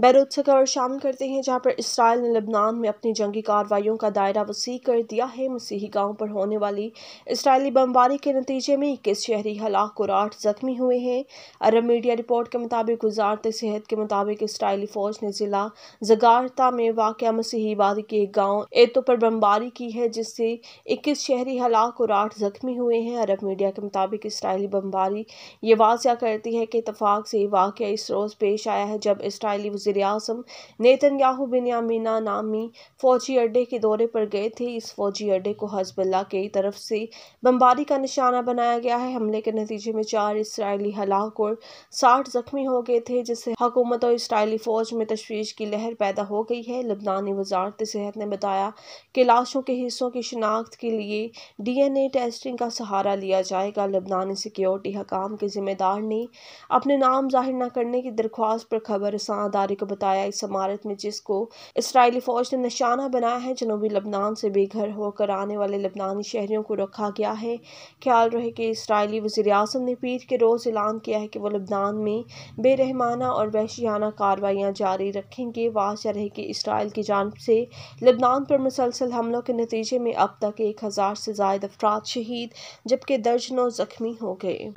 Beirut से खबर शामिल करते हैं जहां पर इसराइल ने लबनान में अपनी जंगी कार्रवाइयों का दायरा वसी कर दिया है मसीही गांव पर होने वाली इसराइली बमबारी के नतीजे में इक्कीस शहरी हलाक और आठ जख्मी हुए हैं अरब मीडिया रिपोर्ट के मुताबिक वजारत सेहत के मुताबिक इसराइली फौज ने जिला जगारता में वाक़ मसीही वादी के एक गाँव एतो पर बमबारी की है जिससे इक्कीस शहरी हलाक और आठ जख्मी हुए हैं अरब मीडिया के मुताबिक इसराइली बमबारी ये वाजिया करती है कि इतफाक से वाक़ इस रोज़ पेश आया है जब इसराइली वजीर अजम नेतन याहू बिनयामिना नामी फौजी अड्डे के दौरे पर गए थे इस फौजी अड्डे को हजबल्ला की तरफ से बम्बारी का निशाना बनाया गया है हमले के नतीजे में चार इसराइली हलाक और साठ जख्मी हो गए थे जिससे हुकूमत और इसराइली फौज में तशवीश की लहर पैदा हो गई है लबनानी वजारत सेहत ने बताया कि लाशों के हिस्सों की शिनाख्त के लिए डी एन ए टेस्टिंग का सहारा लिया जाएगा लबनानी सिक्योरिटी हकाम के जिम्मेदार ने अपने नाम जाहिर न करने की दरख्वास्त पर खबर रसां को बताया इस इमारत में जिसको इसराइली फौज ने निशाना बनाया है जनूबी लबनान से बेघर होकर आने वाले लबनानी शहरियों को रखा गया है ख्याल रहे कि इसराइली वजी अजम ने पीठ के रोज़ ऐलान किया है कि वह लबनान में बेरहमाना और वहशियाना कार्रवाइयाँ जारी रखेंगे वाजा रहे कि इसराइल की जानब से लबनान पर मुसलसल हमलों के नतीजे में अब तक एक हज़ार से जायद अफराद शहीद जबकि दर्जनों ज़ख्मी हो गए